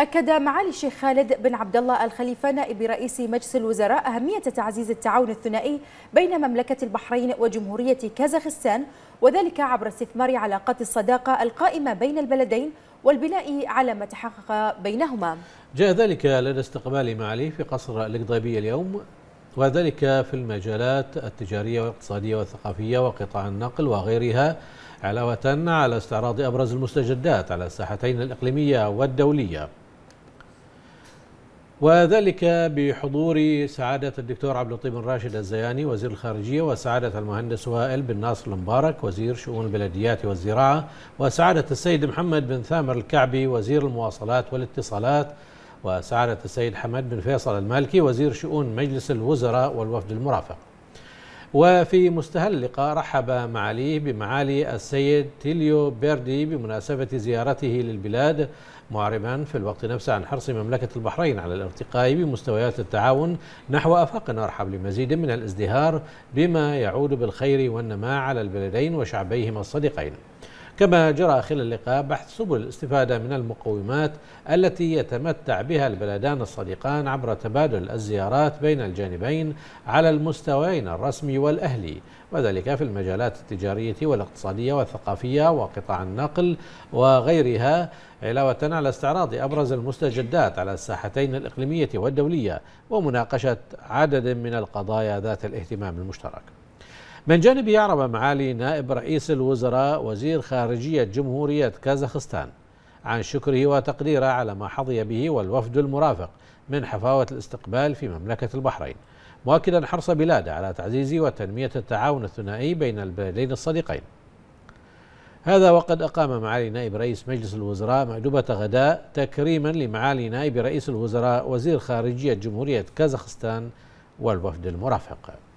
أكد معالي الشيخ خالد بن عبد الله الخليفة نائب رئيس مجلس الوزراء أهمية تعزيز التعاون الثنائي بين مملكة البحرين وجمهورية كازاخستان وذلك عبر استثمار علاقات الصداقة القائمة بين البلدين والبناء على ما تحقق بينهما جاء ذلك لدى استقبال معالي في قصر القضيبية اليوم وذلك في المجالات التجارية والاقتصادية والثقافية وقطاع النقل وغيرها علاوة على استعراض أبرز المستجدات على الساحتين الإقليمية والدولية وذلك بحضور سعادة الدكتور عبد اللطيف بن راشد الزياني وزير الخارجية وسعادة المهندس وائل بن ناصر المبارك وزير شؤون البلديات والزراعة وسعادة السيد محمد بن ثامر الكعبي وزير المواصلات والاتصالات وسعادة السيد حمد بن فيصل المالكي وزير شؤون مجلس الوزراء والوفد المرافق وفي مستهل اللقاء رحب معاليه بمعالي السيد تيليو بيردي بمناسبة زيارته للبلاد معربا في الوقت نفسه عن حرص مملكة البحرين على الارتقاء بمستويات التعاون نحو أفاق أرحب لمزيد من الازدهار بما يعود بالخير والنماء على البلدين وشعبيهما الصديقين كما جرى خلال اللقاء بحث سبل الاستفادة من المقومات التي يتمتع بها البلدان الصديقان عبر تبادل الزيارات بين الجانبين على المستويين الرسمي والأهلي وذلك في المجالات التجارية والاقتصادية والثقافية وقطاع النقل وغيرها علاوة على استعراض أبرز المستجدات على الساحتين الإقليمية والدولية ومناقشة عدد من القضايا ذات الاهتمام المشترك من جانب يعرب معالي نائب رئيس الوزراء وزير خارجية جمهورية كازاخستان عن شكره وتقديره على ما حظي به والوفد المرافق من حفاوة الاستقبال في مملكة البحرين مؤكدا حرص بلاده على تعزيز وتنمية التعاون الثنائي بين البلدين الصديقين هذا وقد أقام معالي نائب رئيس مجلس الوزراء مأدبة غداء تكريما لمعالي نائب رئيس الوزراء وزير خارجية جمهورية كازاخستان والوفد المرافق